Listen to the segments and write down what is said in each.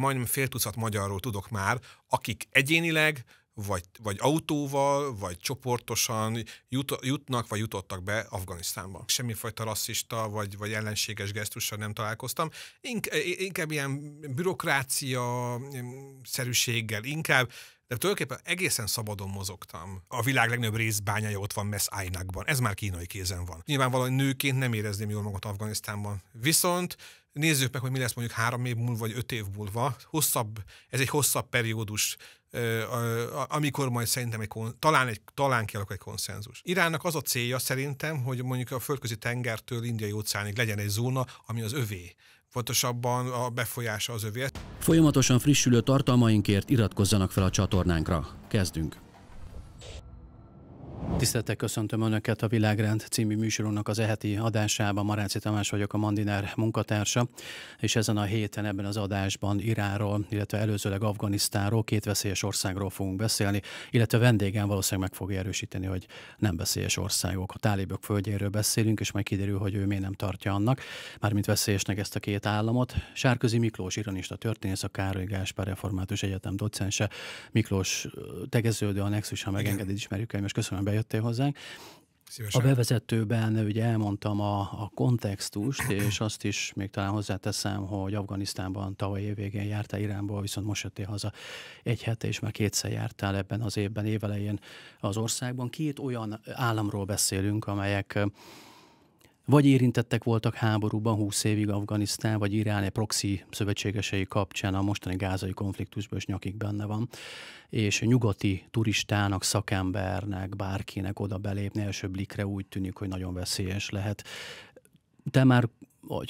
majdnem fél tucat magyarról tudok már, akik egyénileg, vagy, vagy autóval, vagy csoportosan jut, jutnak, vagy jutottak be Afganisztánba. Semmifajta rasszista, vagy, vagy ellenséges gesztussal nem találkoztam. Ink, inkább ilyen bürokrácia mm, szerűséggel, inkább de tulajdonképpen egészen szabadon mozogtam. A világ legnagyobb részbányája ott van Mess Ez már kínai kézen van. Nyilvánvalóan nőként nem érezném jól magam Afganisztánban. Viszont nézzük meg, hogy mi lesz mondjuk három év múlva, vagy öt év múlva. Hosszabb, ez egy hosszabb periódus, amikor majd szerintem egy, talán, egy, talán kialakul egy konszenzus. Iránnak az a célja szerintem, hogy mondjuk a földközi tengertől indiai óceánig legyen egy zóna, ami az övé fontosabban a befolyása az övé. Folyamatosan frissülő tartalmainkért iratkozzanak fel a csatornánkra. Kezdünk! Tiszteltek köszöntöm Önöket a Világrend című műsorunknak az eheti adásában. Maráci Tamás vagyok, a Mandinár munkatársa, és ezen a héten ebben az adásban Iránról, illetve előzőleg Afganisztánról, két veszélyes országról fogunk beszélni, illetve vendégen valószínűleg meg fogja erősíteni, hogy nem veszélyes országok. A tálibok földjéről beszélünk, és majd kiderül, hogy ő miért nem tartja annak, mármint veszélyesnek ezt a két államot. Sárközi Miklós, iranista történész, a Károly Gáspár Református Egyetem docense. Miklós tegeződő a Nexus, ha megengedi, ismerjük el, és köszönöm bejöttél hozzánk. Szívesen. A bevezetőben ugye elmondtam a, a kontextust, és azt is még talán hozzáteszem, hogy Afganisztánban tavaly év végén jártál Iránból, viszont most jöttél haza egy hete, és már kétszer jártál ebben az évben, évelején az országban. Két olyan államról beszélünk, amelyek vagy érintettek voltak háborúban 20 évig Afganisztán vagy Irán proxy szövetségesei kapcsán a mostani gázai konfliktusban is nyakig benne van, és nyugati turistának, szakembernek, bárkinek oda belépni első blikre úgy tűnik, hogy nagyon veszélyes lehet te már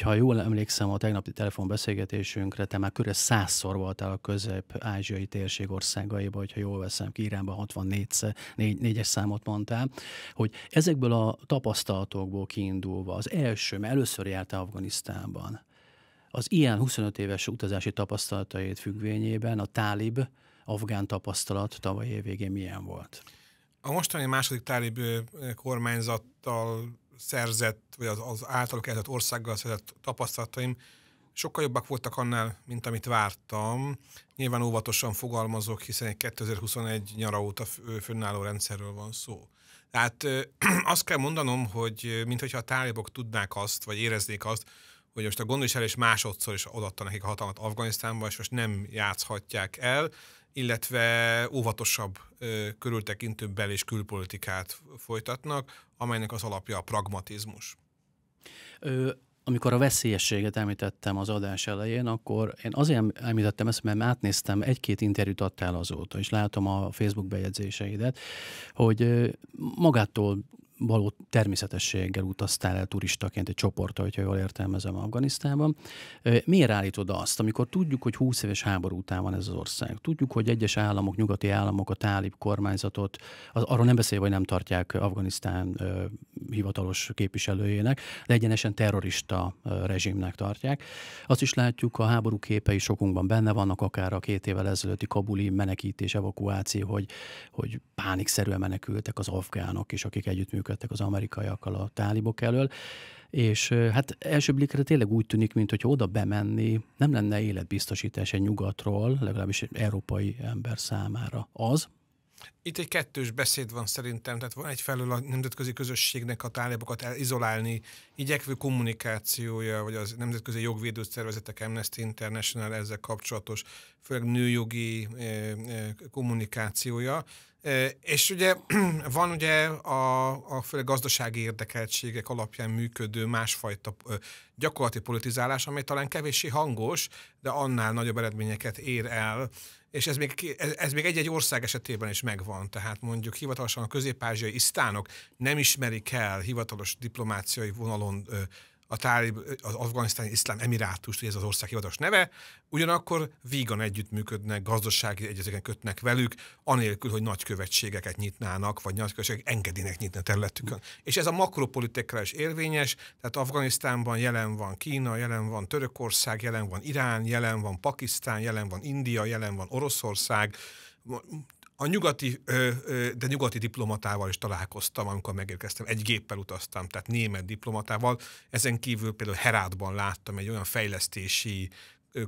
ha jól emlékszem a tegnapi telefonbeszélgetésünkre, te már körülbelül százszor voltál a közép-ázsiai térség országaiba, hogyha jól veszem ki, Iránban 64 négy, négy, számot mondtál, hogy ezekből a tapasztalatokból kiindulva, az első, mert először jártál Afganisztánban, az ilyen 25 éves utazási tapasztalatait függvényében a tálib, afgán tapasztalat tavaly év végén milyen volt? A mostani második tálib kormányzattal szerzett, vagy az, az általuk eltett országgal szerzett tapasztalataim sokkal jobbak voltak annál, mint amit vártam. Nyilván óvatosan fogalmazok, hiszen egy 2021 nyara óta fönnálló rendszerről van szó. Tehát azt kell mondanom, hogy mintha a tálibok tudnák azt, vagy éreznék azt, hogy most a gondviselés másodszor is odatta nekik a hatalmat Afganisztánba, és most nem játszhatják el illetve óvatosabb, körültekintő bel- és külpolitikát folytatnak, amelynek az alapja a pragmatizmus. Ö, amikor a veszélyességet említettem az adás elején, akkor én azért említettem ezt, mert átnéztem, egy-két interjút adtál azóta, és látom a Facebook bejegyzéseidet, hogy magától való természetességgel utaztál el turistaként egy csoporttal, hogyha jól értelmezem Afganisztánban. Miért állítod azt, amikor tudjuk, hogy 20 éves háború után van ez az ország? Tudjuk, hogy egyes államok, nyugati államok, a tálib kormányzatot, az, arról nem beszélve, hogy nem tartják Afganisztán ö, hivatalos képviselőjének, de egyenesen terrorista ö, rezsimnek tartják. Azt is látjuk, a háború képei sokunkban benne vannak, akár a két évvel ezelőtti kabuli menekítés, evakuáció, hogy, hogy pánikszerűen menekültek az afgánok is, akik együttműködnek vettek az amerikaiakkal a tálibok elől, és hát első blikre tényleg úgy tűnik, mint hogy oda bemenni nem lenne életbiztosítás egy nyugatról, legalábbis egy európai ember számára az, itt egy kettős beszéd van szerintem, tehát van egyfelől a nemzetközi közösségnek a tálibokat izolálni igyekvő kommunikációja, vagy az nemzetközi jogvédő szervezetek, Amnesty International ezzel kapcsolatos, főleg nőjogi kommunikációja, és ugye van ugye a, a főleg gazdasági érdekeltségek alapján működő másfajta gyakorlati politizálás, amely talán kevéssé hangos, de annál nagyobb eredményeket ér el, és ez még, ez, ez még egy-egy ország esetében is megvan. Tehát mondjuk hivatalosan a közép-ázsiai isztánok nem ismerik el hivatalos diplomáciai vonalon ö, a tálib, az afganisztáni iszlám emirátus, ez az ország hivatalos neve, ugyanakkor vígan együttműködnek, gazdasági egyezőket kötnek velük, anélkül, hogy nagykövetségeket nyitnának, vagy nagykövetségek engedének nyitni a területükön. Mm. És ez a makropolitikára is érvényes, tehát Afganisztánban jelen van Kína, jelen van Törökország, jelen van Irán, jelen van Pakisztán, jelen van India, jelen van Oroszország, a nyugati, de nyugati diplomatával is találkoztam, amikor megérkeztem. Egy géppel utaztam, tehát német diplomatával. Ezen kívül például Herátban láttam egy olyan fejlesztési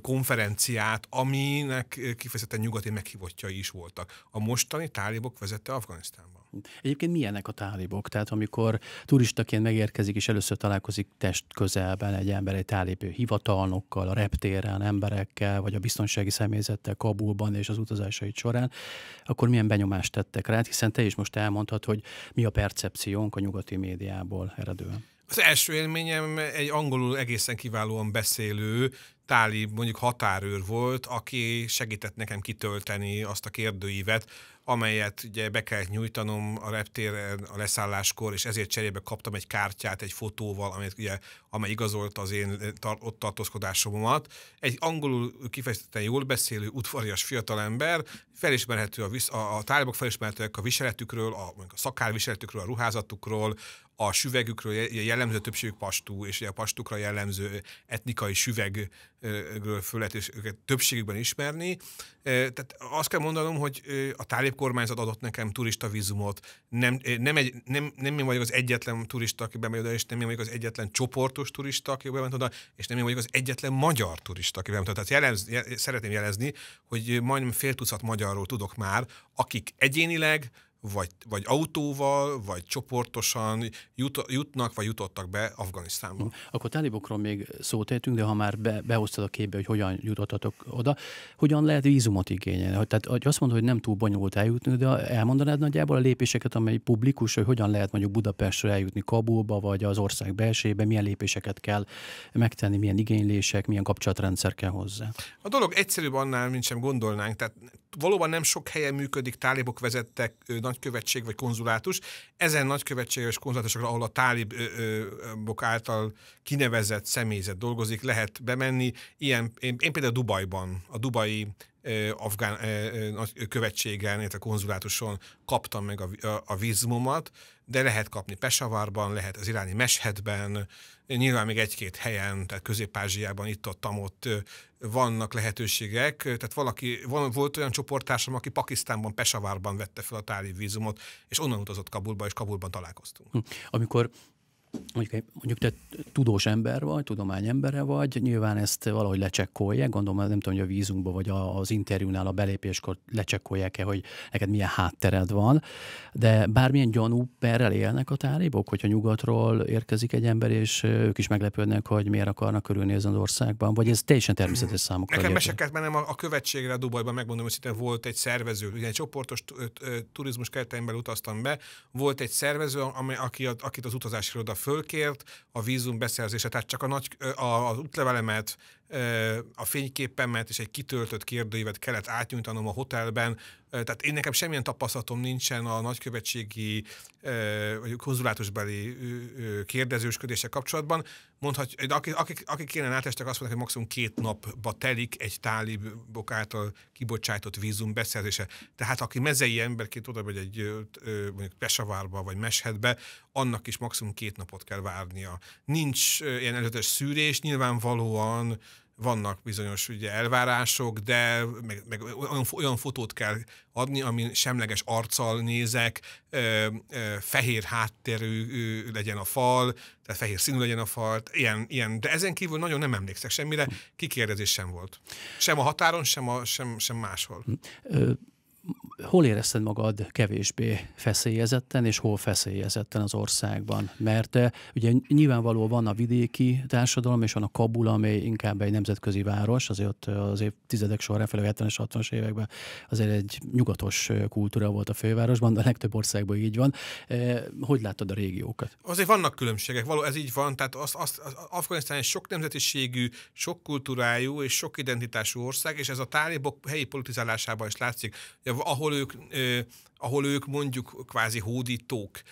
konferenciát, aminek kifejezetten nyugati meghívottjai is voltak. A mostani tálibok vezette Afganisztánban. Egyébként milyenek a tálibok? Tehát amikor turistaként megérkezik és először találkozik test közelben egy ember egy tálib hivatalnokkal, a reptéren, emberekkel, vagy a biztonsági személyzettel Kabulban és az utazásait során, akkor milyen benyomást tettek rá? Hiszen te is most elmondhatod, hogy mi a percepciónk a nyugati médiából eredően. Az első élményem egy angolul egészen kiválóan beszélő, táli mondjuk határőr volt, aki segített nekem kitölteni azt a kérdőívet, amelyet ugye be kellett nyújtanom a reptéren a leszálláskor, és ezért cserébe kaptam egy kártyát egy fotóval, amelyet ugye, amely igazolt az én eh, tar- ott tartózkodásomat. Egy angolul kifejezetten jól beszélő, udvarias fiatalember, felismerhető a, visz- a, a tálibok felismerhetőek a viseletükről, a, a szakárviseletükről, a ruházatukról, a süvegükről jellemző többségük pastú, és a pastukra jellemző etnikai süvegről föl lehet és őket többségükben ismerni. Tehát azt kell mondanom, hogy a tálép kormányzat adott nekem turista vízumot. Nem, nem, egy, nem, nem én vagyok az egyetlen turista, aki bemegy oda, és nem én vagyok az egyetlen csoportos turista, aki bemegy oda, és nem én vagyok az egyetlen magyar turista, aki bemegy oda. Tehát jelez, jel, szeretném jelezni, hogy majdnem fél tucat magyarról tudok már, akik egyénileg vagy, vagy autóval, vagy csoportosan jut, jutnak, vagy jutottak be Afganisztánba. Hm. Akkor talibokról még szót értünk, de ha már be, behoztad a képbe, hogy hogyan jutottatok oda, hogyan lehet vízumot igényelni? Tehát hogy azt mondod, hogy nem túl bonyolult eljutni, de elmondanád nagyjából a lépéseket, amely publikus, hogy hogyan lehet mondjuk Budapestről eljutni Kabulba, vagy az ország belsébe, milyen lépéseket kell megtenni, milyen igénylések, milyen kapcsolatrendszer kell hozzá? A dolog egyszerűbb annál, mint sem gondolnánk. Tehát valóban nem sok helyen működik tálibok vezettek nagykövetség vagy konzulátus. Ezen nagykövetség és konzulátusokra, ahol a tálibok által kinevezett személyzet dolgozik, lehet bemenni. Ilyen, én, én például Dubajban, a dubai afgán követségen, a konzulátuson kaptam meg a, a, a vízumomat, de lehet kapni Pesavarban, lehet az iráni Meshetben, nyilván még egy-két helyen, tehát Közép-Ázsiában, itt-ott, ott vannak lehetőségek. Tehát valaki, van, volt olyan csoporttársam, aki Pakisztánban, Pesavarban vette fel a táli vízumot, és onnan utazott Kabulba, és Kabulban találkoztunk. Hm. Amikor mondjuk, mondjuk te tudós ember vagy, tudományembere vagy, nyilván ezt valahogy lecsekkolják, gondolom, nem tudom, hogy a vízunkba vagy az interjúnál a belépéskor lecsekkolják-e, hogy neked milyen háttered van, de bármilyen gyanú perrel élnek a tálibok, hogyha nyugatról érkezik egy ember, és ők is meglepődnek, hogy miért akarnak körülnézni az országban, vagy ez teljesen természetes számukra. Nekem meseket mennem a, a követségre Dubajban, megmondom, hogy volt egy szervező, ugye egy csoportos turizmus kereteimben utaztam be, volt egy szervező, amely, aki, akit az utazásról fölkért a vízum beszerzése, tehát csak a nagy, a, az útlevelemet, a fényképemet és egy kitöltött kérdőívet kellett átnyújtanom a hotelben. Tehát én nekem semmilyen tapasztalatom nincsen a nagykövetségi vagy konzulátusbeli kérdezősködése kapcsolatban. Mondhat, akik, akik, akik innen átestek, azt mondják, hogy maximum két napba telik egy tálibok által kibocsájtott vízum beszerzése. Tehát aki mezei emberként oda vagy egy mondjuk Pesavárba vagy Meshedbe, annak is maximum két napot kell várnia. Nincs ilyen előzetes szűrés, nyilvánvalóan vannak bizonyos ugye, elvárások, de meg, meg olyan, olyan fotót kell adni, amin semleges arccal nézek, ö, ö, fehér háttérű ö, legyen a fal, tehát fehér színű legyen a fal, ilyen, ilyen. de ezen kívül nagyon nem emlékszek semmire, kikérdezés sem volt. Sem a határon, sem, a, sem, sem máshol hol érezted magad kevésbé feszélyezetten, és hol feszélyezetten az országban? Mert eh, ugye nyilvánvalóan van a vidéki társadalom, és van a Kabul, ami inkább egy nemzetközi város, azért ott eh, az évtizedek során, felül 70-es, 60-as években azért egy nyugatos eh, kultúra volt a fővárosban, de a legtöbb országban így van. Hogy látod a régiókat? Azért vannak különbségek, való ez így van, tehát az, az, az Afganisztán egy sok nemzetiségű, sok kultúrájú és sok identitású ország, és ez a tálibok helyi politizálásában is látszik. Ugye ahol ők, ahol ők mondjuk kvázi hódítók,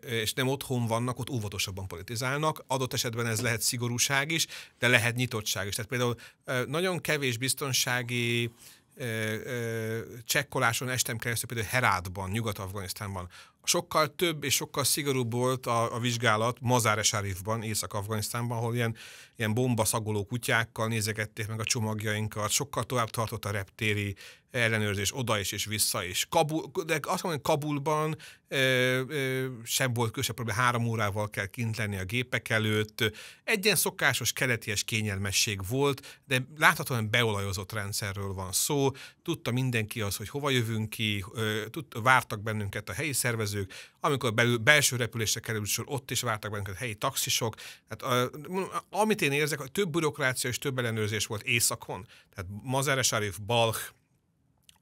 és nem otthon vannak, ott óvatosabban politizálnak. Adott esetben ez lehet szigorúság is, de lehet nyitottság is. Tehát például nagyon kevés biztonsági csekkoláson estem keresztül például Herátban, Nyugat-Afganisztánban sokkal több és sokkal szigorúbb volt a, a vizsgálat Mazár-e Sharifban, Észak-Afganisztánban, ahol ilyen, ilyen bombaszagoló kutyákkal nézegették meg a csomagjainkat, sokkal tovább tartott a reptéri ellenőrzés oda is és vissza is. Kabul, de azt mondom, hogy Kabulban e, e, sem volt különösebb probléma, három órával kell kint lenni a gépek előtt. Egy ilyen szokásos keleties kényelmesség volt, de láthatóan beolajozott rendszerről van szó. Tudta mindenki az, hogy hova jövünk ki, e, tud, vártak bennünket a helyi szervezők, szervezők, amikor belül, belső repülésre került sor, ott is vártak bennünket helyi taxisok. Tehát, a, amit én érzek, hogy több bürokrácia és több ellenőrzés volt északon. Tehát Mazeres Arif, Balch,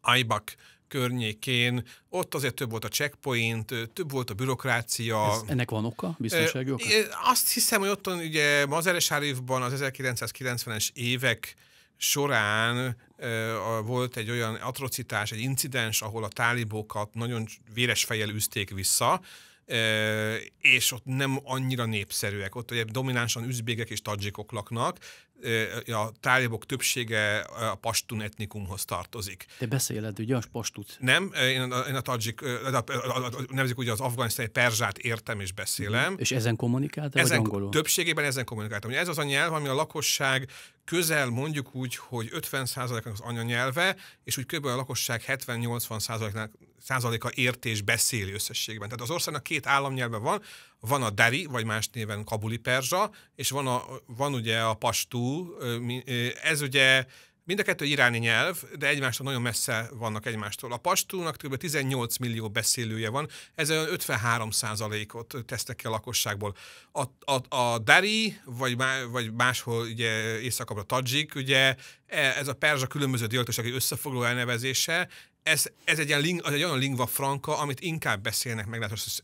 Aibak, környékén, ott azért több volt a checkpoint, több volt a bürokrácia. Ez, ennek van oka? Biztonsági oka? Azt hiszem, hogy otton ugye Mazeres Arifban az 1990-es évek során volt egy olyan atrocitás, egy incidens, ahol a tálibokat nagyon véres fejjel üzték vissza, és ott nem annyira népszerűek. Ott ugye dominánsan üzbégek és tadzsikok laknak, a tálibok többsége a pastun etnikumhoz tartozik. Te beszéled ugye a pastut? Nem, én a, én a tadzsik, nevezik ugye az afganisztáni perzsát értem és beszélem. És ezen kommunikáltál, ezen, vagy angolul? Többségében ezen kommunikáltam. Ugye ez az a nyelv, ami a lakosság közel mondjuk úgy, hogy 50%-nak az anyanyelve, és úgy kb. a lakosság 70-80%-a ért és beszéli összességben. Tehát az országnak két államnyelve van, van a Dari, vagy más néven Kabuli perzsa, és van, a, van ugye a Pastú, ez ugye Mind a kettő iráni nyelv, de egymástól nagyon messze vannak egymástól. A pastúnak kb. 18 millió beszélője van, ez olyan 53 ot tesztek ki a lakosságból. A, a, a Dari, vagy, má, vagy máshol ugye északabbra Tadzsik, ugye e, ez a perzsa különböző dialektusok egy összefoglaló elnevezése, ez, ez egy, ilyen ling, az egy olyan lingva franka, amit inkább beszélnek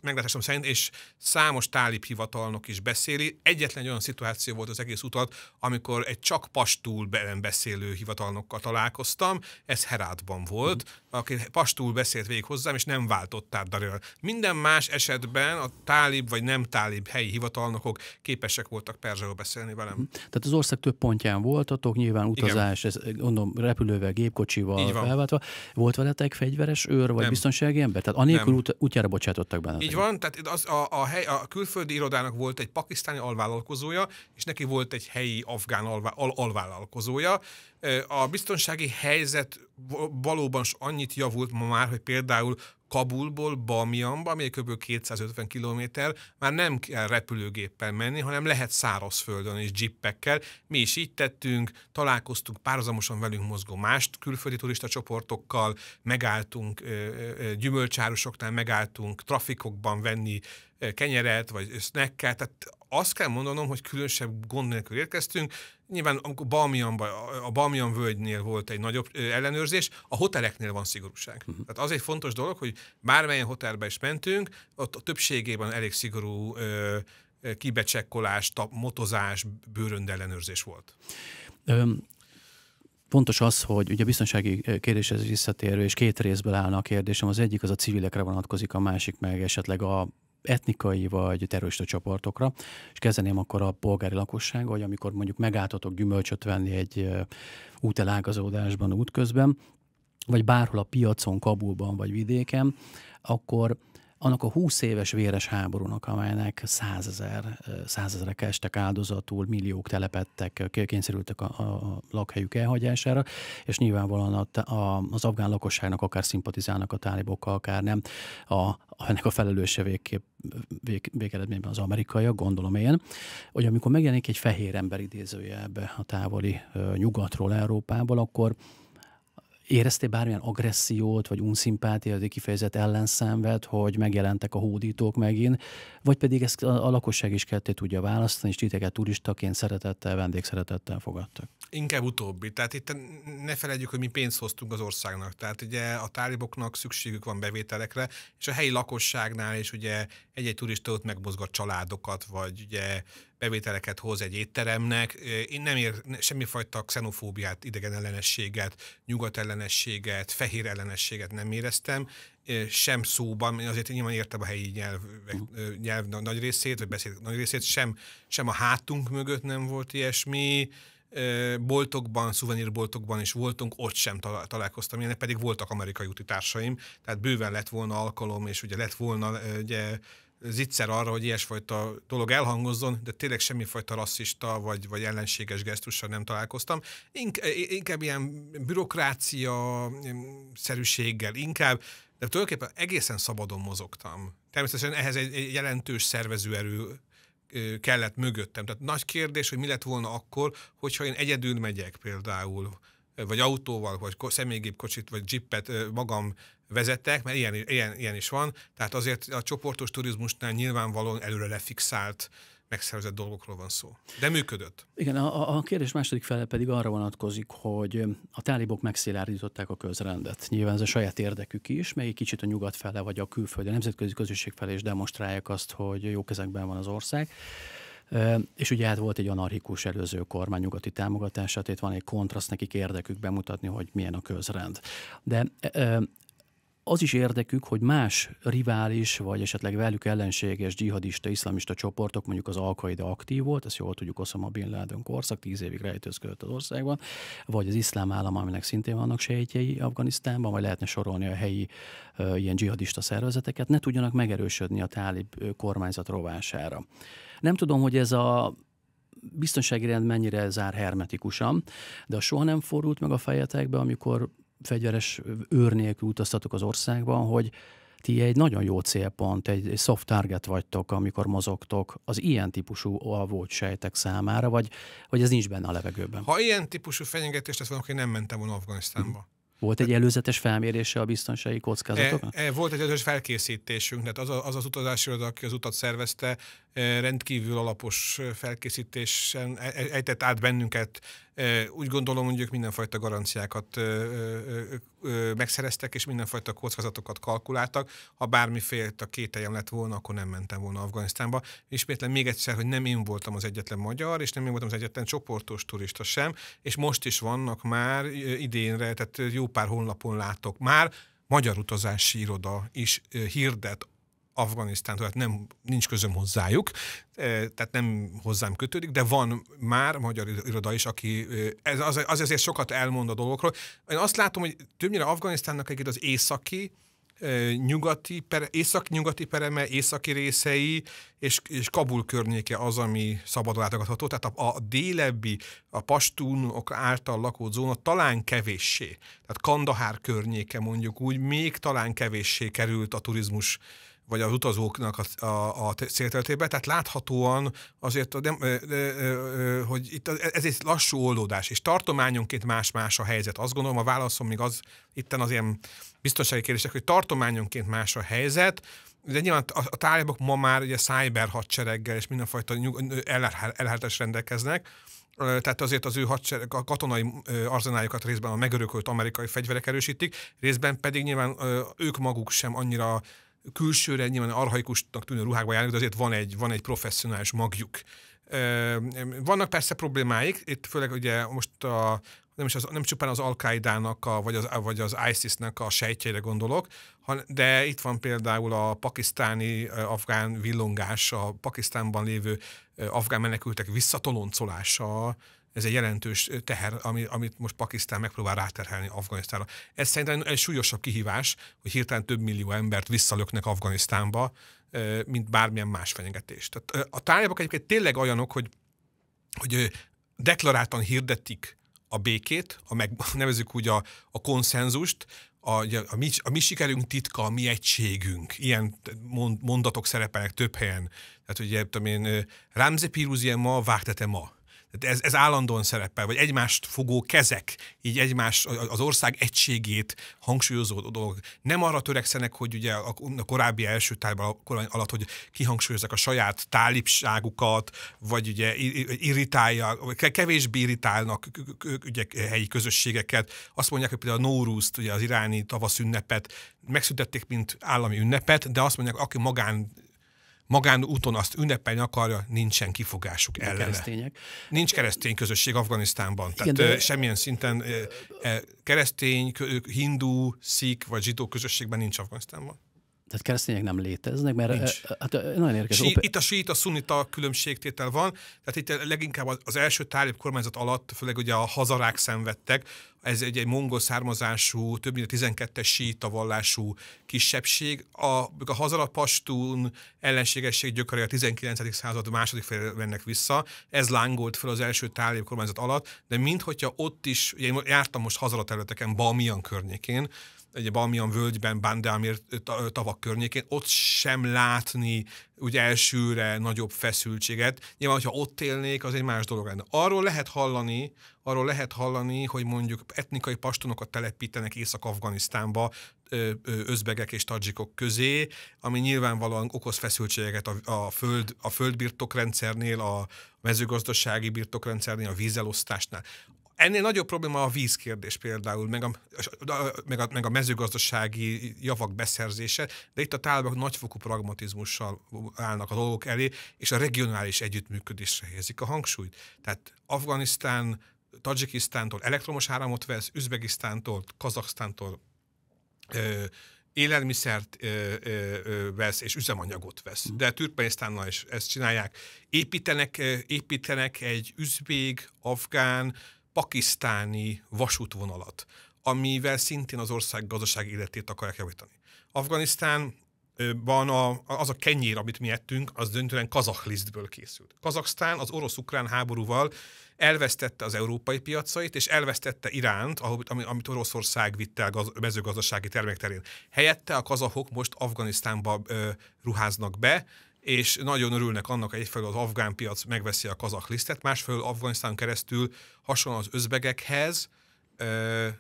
meglátásom, szerint, és számos tálib hivatalnok is beszéli. Egyetlen olyan szituáció volt az egész utat, amikor egy csak pastúl beszélő hivatalnokkal találkoztam, ez Herátban volt, mhm aki pastul beszélt végig hozzám, és nem váltott tárdarőről. Minden más esetben a tálib vagy nem tálib helyi hivatalnokok képesek voltak perzsáról beszélni velem. Mhm. Tehát az ország több pontján voltatok, nyilván utazás, ez, mondom, repülővel, gépkocsival felváltva. Volt veletek fegyveres őr vagy nem. biztonsági ember? Tehát anélkül út, útjára bocsátottak benne. Így van, tehát az, a, a, hely, a külföldi irodának volt egy pakisztáni alvállalkozója, és neki volt egy helyi afgán alvá, al, alvállalkozója, a biztonsági helyzet valóban annyit javult ma már, hogy például Kabulból Bamianba, ami kb. 250 km, már nem kell repülőgéppel menni, hanem lehet szárazföldön és jippekkel. Mi is így tettünk, találkoztunk párhuzamosan velünk mozgó más külföldi turista csoportokkal, megálltunk gyümölcsárosoknál, megálltunk trafikokban venni kenyeret vagy snacket, tehát azt kell mondanom, hogy különösebb gond nélkül érkeztünk. Nyilván a Balmianba, a Balmian völgynél volt egy nagyobb ellenőrzés, a hoteleknél van szigorúság. Uh-huh. Tehát az egy fontos dolog, hogy bármelyen hotelbe is mentünk, ott a többségében elég szigorú ö, kibecsekkolás, tap, motozás, bőrönd ellenőrzés volt. Um fontos az, hogy ugye biztonsági kérdéshez visszatérő, és két részből állna a kérdésem. Az egyik az a civilekre vonatkozik, a másik meg esetleg a etnikai vagy terrorista csoportokra, és kezdeném akkor a polgári lakosság, hogy amikor mondjuk megálltatok gyümölcsöt venni egy útelágazódásban, útközben, vagy bárhol a piacon, Kabulban vagy vidéken, akkor annak a 20 éves véres háborúnak, amelynek százezer, százezrek estek áldozatul, milliók telepettek, kényszerültek a, a lakhelyük elhagyására, és nyilvánvalóan a, a, az afgán lakosságnak akár szimpatizálnak a tálibokkal, akár nem, a, ennek a felelőse végképp vég, végeredményben az amerikaiak, gondolom én, hogy amikor megjelenik egy fehér ember idézője ebbe a távoli nyugatról, Európából, akkor Éreztél bármilyen agressziót, vagy unszimpátiát, vagy kifejezett ellenszenved, hogy megjelentek a hódítók megint, vagy pedig ezt a, a lakosság is ketté tudja választani, és titeket turistaként szeretettel, vendégszeretettel fogadtak? Inkább utóbbi. Tehát itt ne felejtjük, hogy mi pénzt hoztunk az országnak. Tehát ugye a táliboknak szükségük van bevételekre, és a helyi lakosságnál is ugye egy-egy turista ott megmozgat családokat, vagy ugye bevételeket hoz egy étteremnek. Én nem ér semmifajta xenofóbiát, idegenellenességet, nyugatellenességet, fehér ellenességet nem éreztem, sem szóban, én azért nyilván értem a helyi nyelv, uh-huh. nyelv nagy részét, vagy beszéd nagy részét, sem, sem a hátunk mögött nem volt ilyesmi, boltokban, szuvenírboltokban is voltunk, ott sem találkoztam ilyenek, pedig voltak amerikai úti társaim, tehát bőven lett volna alkalom, és ugye lett volna ugye, zicser arra, hogy ilyesfajta dolog elhangozzon, de tényleg semmifajta rasszista vagy, vagy ellenséges gesztussal nem találkoztam. Ink, inkább ilyen bürokrácia mm, szerűséggel, inkább, de tulajdonképpen egészen szabadon mozogtam. Természetesen ehhez egy, jelentős szervezőerő kellett mögöttem. Tehát nagy kérdés, hogy mi lett volna akkor, hogyha én egyedül megyek például vagy autóval, vagy személygépkocsit, vagy jippet magam vezetek, mert ilyen, ilyen, ilyen is van. Tehát azért a csoportos turizmusnál nyilvánvalóan előre lefixált megszervezett dolgokról van szó. De működött. Igen, a, a kérdés második fele pedig arra vonatkozik, hogy a tálibok megszilárdították a közrendet. Nyilván ez a saját érdekük is, mely egy kicsit a nyugat fele vagy a külföldi a nemzetközi közösség felé is demonstrálják azt, hogy jó kezekben van az ország. És ugye hát volt egy anarchikus előző kormány nyugati támogatását, itt van egy kontraszt, nekik érdekük bemutatni, hogy milyen a közrend. De az is érdekük, hogy más rivális, vagy esetleg velük ellenséges dzsihadista, iszlamista csoportok, mondjuk az Al-Qaeda aktív volt, ezt jól tudjuk Osama Bin Laden korszak, tíz évig rejtőzködött az országban, vagy az iszlám állam, aminek szintén vannak sejtjei Afganisztánban, vagy lehetne sorolni a helyi uh, ilyen dzsihadista szervezeteket, ne tudjanak megerősödni a tálib kormányzat rovására. Nem tudom, hogy ez a biztonsági rend mennyire zár hermetikusan, de soha nem fordult meg a fejetekbe, amikor fegyveres őr nélkül utaztatok az országban, hogy ti egy nagyon jó célpont, egy, egy soft target vagytok, amikor mozogtok az ilyen típusú alvót sejtek számára, vagy, vagy ez nincs benne a levegőben? Ha ilyen típusú fenyegetést lesz, akkor én nem mentem volna Afganisztánba. Hm. Volt egy előzetes felmérése a biztonsági e, kockázatoknak? E, e, volt egy előzetes felkészítésünk, tehát az, a, az az utazási aki az utat szervezte, rendkívül alapos felkészítésen e, e, ejtett át bennünket. Úgy gondolom, mondjuk mindenfajta garanciákat megszereztek, és mindenfajta kockázatokat kalkuláltak. Ha bármifélt a kételjem lett volna, akkor nem mentem volna Afganisztánba. Ismétlen még egyszer, hogy nem én voltam az egyetlen magyar, és nem én voltam az egyetlen csoportos turista sem, és most is vannak már idénre, tehát jó pár honlapon látok már, magyar utazási iroda is hirdet Afganisztán, tehát nem, nincs közöm hozzájuk, e, tehát nem hozzám kötődik, de van már magyar iroda is, aki e, ez, az, azért sokat elmond a dolgokról. Én azt látom, hogy többnyire Afganisztánnak egyébként az északi, e, nyugati, per, észak-nyugati pereme, északi részei és, és Kabul környéke az, ami szabadon látogatható. Tehát a, a délebbi, a pastúnok által lakó zóna talán kevéssé. Tehát Kandahár környéke mondjuk úgy, még talán kevéssé került a turizmus vagy az utazóknak a, a, a célterületébe. Tehát láthatóan azért, de hogy itt ez egy lassú oldódás, és tartományonként más-más a helyzet. Azt gondolom, a válaszom még az, itten az ilyen biztonsági kérdések, hogy tartományonként más a helyzet, de nyilván a, a ma már ugye szájber hadsereggel és mindenfajta elhártás rendelkeznek, tehát azért az ő hadsereg, a katonai arzenájukat részben a megörökölt amerikai fegyverek erősítik, részben pedig nyilván ők maguk sem annyira külsőre nyilván arhaikusnak tűnő ruhákba járnak, de azért van egy, van egy professzionális magjuk. Vannak persze problémáik, itt főleg ugye most a, nem, is az, nem csupán az Al-Qaidának, vagy, az, vagy az ISIS-nek a sejtjeire gondolok, de itt van például a pakisztáni afgán villongás, a Pakisztánban lévő afgán menekültek visszatoloncolása, ez egy jelentős teher, ami, amit most Pakisztán megpróbál ráterhelni Afganisztánra. Ez szerintem egy súlyosabb kihívás, hogy hirtelen több millió embert visszalöknek Afganisztánba, mint bármilyen más fenyegetés. Tehát a tálibok egyébként tényleg olyanok, hogy, hogy deklaráltan hirdetik a békét, a meg, nevezük úgy a, a konszenzust, a, a, a, mi, a mi sikerünk titka, a mi egységünk. Ilyen mondatok szerepelnek több helyen. Tehát ugye, tudom én, Ramze ma, vágtete ma ez, ez állandóan szerepel, vagy egymást fogó kezek, így egymás, az ország egységét hangsúlyozó dolog. Nem arra törekszenek, hogy ugye a, a korábbi első tárgyalás alatt, hogy kihangsúlyozzák a saját tálipságukat, vagy ugye irritálja, vagy kevésbé irritálnak ugye, helyi közösségeket. Azt mondják, hogy például a Nóruszt, ugye az iráni tavasz ünnepet megszüntették, mint állami ünnepet, de azt mondják, aki magán magánúton azt ünnepelni akarja, nincsen kifogásuk ellen. Nincs keresztény közösség Afganisztánban. Igen, tehát de... semmilyen szinten keresztény, hindú, szik vagy zsidó közösségben nincs Afganisztánban. Tehát keresztények nem léteznek, mert Nincs. hát nagyon érdekes. Sí, itt a a szunita különbségtétel van, tehát itt leginkább az első tárgyi kormányzat alatt, főleg ugye a hazarák szenvedtek, ez egy, egy mongol származású, több mint 12-es síta vallású kisebbség. A, a hazarapastún ellenségesség gyökere a 19. század második felé mennek vissza. Ez lángolt fel az első tálév kormányzat alatt, de minthogyha ott is, ugye én jártam most hazara területeken, Balmian környékén, egy Balmian völgyben, Bandelmér tavak környékén, ott sem látni úgy elsőre nagyobb feszültséget. Nyilván, hogyha ott élnék, az egy más dolog lenne. Arról lehet hallani, arról lehet hallani, hogy mondjuk etnikai pastonokat telepítenek Észak-Afganisztánba özbegek és tadzsikok közé, ami nyilvánvalóan okoz feszültségeket a, a, föld, a földbirtokrendszernél, a mezőgazdasági birtokrendszernél, a vízelosztásnál. Ennél nagyobb probléma a vízkérdés például, meg a, meg a, meg a mezőgazdasági javak beszerzése, de itt a tálalmak nagyfokú pragmatizmussal állnak a dolgok elé, és a regionális együttműködésre helyezik a hangsúlyt. Tehát Afganisztán, Tajikisztántól elektromos áramot vesz, Üzbegisztántól, Kazaksztántól ö, élelmiszert ö, ö, ö, vesz, és üzemanyagot vesz. Mm. De Türkmenisztánnal is ezt csinálják. Építenek, építenek egy üzbég, afgán, pakisztáni vasútvonalat, amivel szintén az ország gazdaság életét akarják javítani. Afganisztán van a, az a kenyér, amit mi ettünk, az döntően kazaklisztből készült. Kazaksztán az orosz-ukrán háborúval elvesztette az európai piacait, és elvesztette Iránt, amit, amit Oroszország vitt el gaz, mezőgazdasági termék terén. Helyette a kazahok most Afganisztánba ö, ruháznak be, és nagyon örülnek annak, hogy egyfelől az afgán piac megveszi a kazak lisztet, másfelől Afganisztán keresztül hasonló az özbegekhez,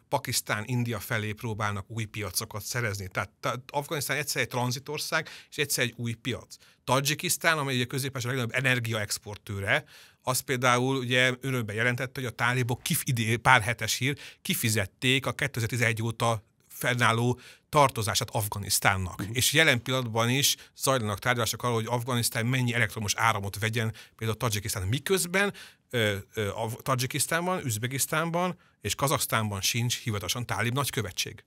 Pakisztán, India felé próbálnak új piacokat szerezni. Tehát, tehát Afganisztán egyszer egy tranzitország, és egyszer egy új piac. Tajikisztán, amely ugye közép a legnagyobb energiaexportőre, az például ugye örömben jelentette, hogy a tálibok kif, idé, pár hetes hír kifizették a 2011 óta fennálló tartozását Afganisztánnak. Uh-huh. És jelen pillanatban is zajlanak tárgyalások arról, hogy Afganisztán mennyi elektromos áramot vegyen, például Tadzsikisztán. Miközben Tadzsikisztánban, Üzbegisztánban és Kazaksztánban sincs hivatalosan tálib nagykövetség.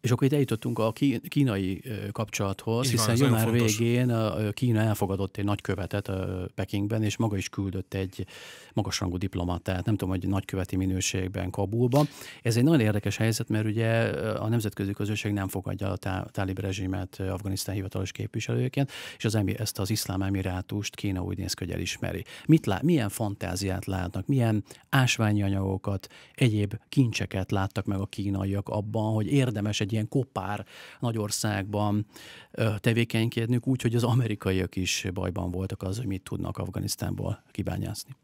És akkor itt eljutottunk a kínai kapcsolathoz, Így hiszen január végén a Kína elfogadott egy nagykövetet a Pekingben, és maga is küldött egy magasrangú diplomatát, nem tudom, hogy nagyköveti minőségben Kabulban. Ez egy nagyon érdekes helyzet, mert ugye a nemzetközi közösség nem fogadja a tálib rezsimet Afganisztán hivatalos képviselőként, és az emi- ezt az iszlám emirátust Kína úgy néz hogy elismeri. Mit lát, milyen fantáziát látnak, milyen ásványi anyagokat, egyéb kincseket láttak meg a kínaiak abban, hogy érdemes egy egy ilyen kopár Nagyországban tevékenykednünk, úgyhogy az amerikaiak is bajban voltak az, hogy mit tudnak Afganisztánból kibányászni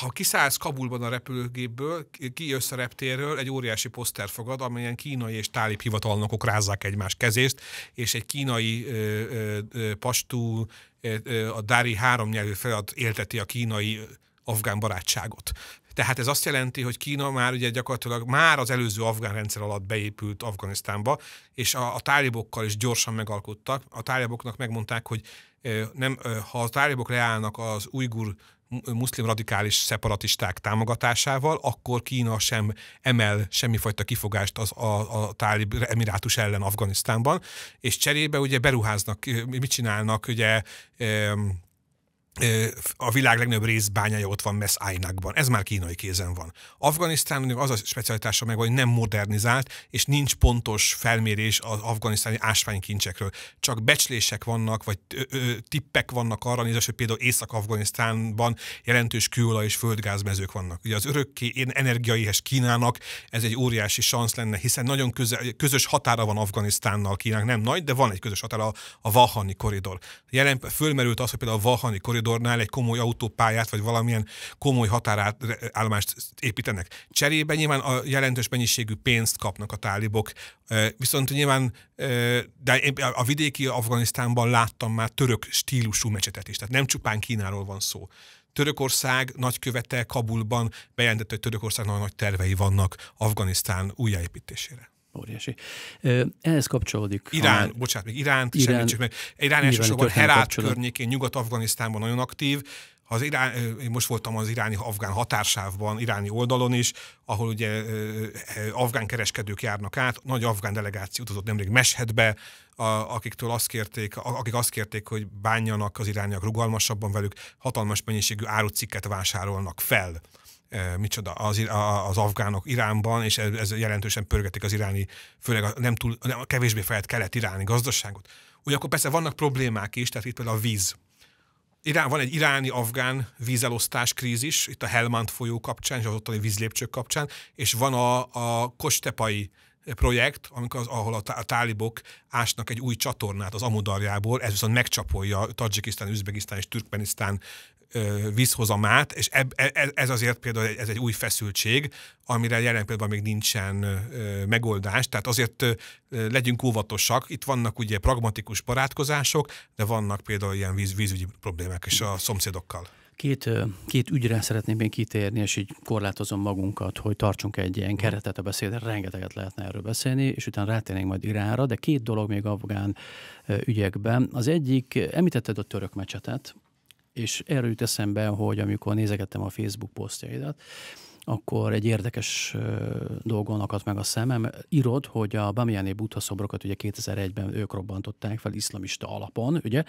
ha kiszállsz Kabulban a repülőgépből, jössz a reptérről, egy óriási poszter fogad, amelyen kínai és tálib hivatalnokok rázzák egymás kezést, és egy kínai ö, ö, ö, pastú, ö, ö, a dári három nyelvű feladat élteti a kínai afgán barátságot. Tehát ez azt jelenti, hogy Kína már ugye gyakorlatilag már az előző afgán rendszer alatt beépült Afganisztánba, és a, a tálibokkal is gyorsan megalkottak. A táliboknak megmondták, hogy nem, ha a tálibok leállnak az ujgur muszlim radikális szeparatisták támogatásával, akkor Kína sem emel semmifajta kifogást az, a, a tálib emirátus ellen Afganisztánban, és cserébe ugye beruháznak, mit csinálnak, ugye a világ legnagyobb részbányája ott van Mess-Ainakban. Ez már kínai kézen van. Afganisztán az a specialitása meg, hogy nem modernizált, és nincs pontos felmérés az afganisztáni ásványkincsekről. Csak becslések vannak, vagy tippek vannak arra nézve, hogy például Észak-Afganisztánban jelentős kőla és földgázmezők vannak. Ugye az örökké energiaihez Kínának ez egy óriási szansz lenne, hiszen nagyon köze, közös határa van Afganisztánnal Kínának. Nem nagy, de van egy közös határa a, a Vahani koridor. Jelen fölmerült az, hogy például a Vahani koridor korridornál egy komoly autópályát, vagy valamilyen komoly határállomást építenek. Cserébe nyilván a jelentős mennyiségű pénzt kapnak a tálibok, viszont nyilván de a vidéki Afganisztánban láttam már török stílusú mecsetet is, tehát nem csupán Kínáról van szó. Törökország nagykövete Kabulban bejelentette, hogy Törökország nagy tervei vannak Afganisztán újjáépítésére. Óriási. Ehhez kapcsolódik. Irán, már... bocsánat, még Iránt Irán, semmicsük meg. Irán elsősorban Herát környékén, Nyugat-Afganisztánban nagyon aktív. az irán, én most voltam az iráni-afgán határsávban, iráni oldalon is, ahol ugye afgán kereskedők járnak át, nagy afgán delegáció utazott nemrég Meshedbe, akiktől azt kérték, akik azt kérték, hogy bánjanak az irániak rugalmasabban velük, hatalmas mennyiségű árucikket vásárolnak fel micsoda az, az afgánok Iránban, és ez, ez jelentősen pörgetik az iráni, főleg a nem túl, nem, a kevésbé fejlett kelet-iráni gazdaságot. akkor persze vannak problémák is, tehát itt például a víz. Irán, van egy iráni-afgán vízelosztás krízis, itt a Helmand folyó kapcsán, és az ottani vízlépcsők kapcsán, és van a, a kostepai projekt, amikor az, ahol a, tá- a tálibok ásnak egy új csatornát az Amudarjából, ez viszont megcsapolja Tajikisztán, Üzbegisztán és Türkmenisztán vízhozamát, és eb, e, e, ez azért például ez egy új feszültség, amire jelen például még nincsen megoldás, tehát azért legyünk óvatosak, itt vannak ugye pragmatikus barátkozások, de vannak például ilyen víz, vízügyi problémák is a szomszédokkal. Két, két ügyre szeretném én kitérni, és így korlátozom magunkat, hogy tartsunk egy ilyen keretet a beszédre, rengeteget lehetne erről beszélni, és utána rátérnénk majd Irára, de két dolog még afgán ügyekben. Az egyik, említetted a török mecsetet, és erről jut eszembe, hogy amikor nézegettem a Facebook posztjaidat, akkor egy érdekes dolgon akadt meg a szemem. Írod, hogy a Bamiani buddha szobrokat ugye 2001-ben ők robbantották fel iszlamista alapon, ugye?